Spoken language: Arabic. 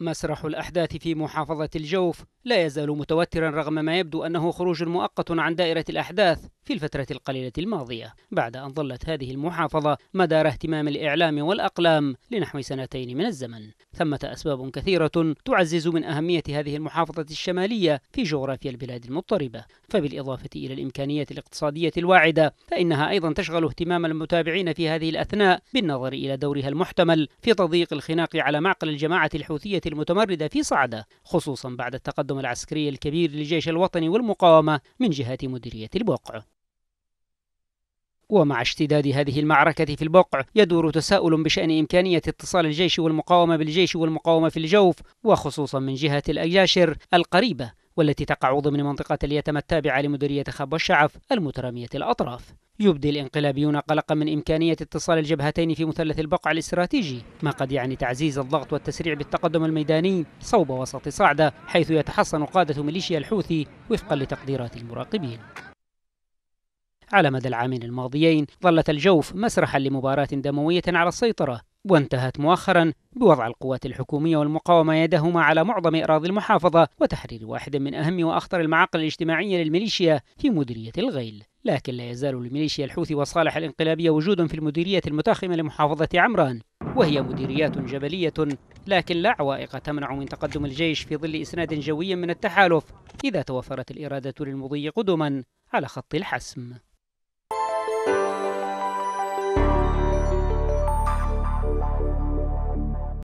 مسرح الأحداث في محافظة الجوف لا يزال متوترا رغم ما يبدو أنه خروج مؤقت عن دائرة الأحداث في الفترة القليلة الماضية بعد أن ظلت هذه المحافظة مدار اهتمام الإعلام والأقلام لنحو سنتين من الزمن ثمة أسباب كثيرة تعزز من أهمية هذه المحافظة الشمالية في جغرافيا البلاد المضطربة فبالإضافة إلى الإمكانية الاقتصادية الواعدة فإنها أيضا تشغل اهتمام المتابعين في هذه الأثناء بالنظر إلى دورها المحتمل في تضييق الخناق على معقل الجماعة الحوثية المتمردة في صعدة خصوصا بعد التقدم العسكري الكبير للجيش الوطني والمقاومة من جهة مديرية البقع ومع اشتداد هذه المعركة في البقع يدور تساؤل بشأن إمكانية اتصال الجيش والمقاومة بالجيش والمقاومة في الجوف وخصوصا من جهة الأجاشر القريبة والتي تقع ضمن منطقة اليتمة التابعة لمديرية خب الشعف المترامية الأطراف يبدي الانقلابيون قلقا من إمكانية اتصال الجبهتين في مثلث البقع الاستراتيجي ما قد يعني تعزيز الضغط والتسريع بالتقدم الميداني صوب وسط صعدة حيث يتحصن قادة ميليشيا الحوثي وفقا لتقديرات المراقبين على مدى العامين الماضيين ظلت الجوف مسرحا لمباراة دموية على السيطرة وانتهت مؤخرا بوضع القوات الحكومية والمقاومة يدهما على معظم أراضي المحافظة وتحرير واحد من أهم وأخطر المعاقل الاجتماعية للميليشيا في مديرية الغيل لكن لا يزال لميليشيا الحوثي وصالح الانقلابية وجود في المديرية المتاخمة لمحافظة عمران وهي مديريات جبلية لكن لا عوائق تمنع من تقدم الجيش في ظل إسناد جوي من التحالف إذا توفرت الإرادة للمضي قدما على خط الحسم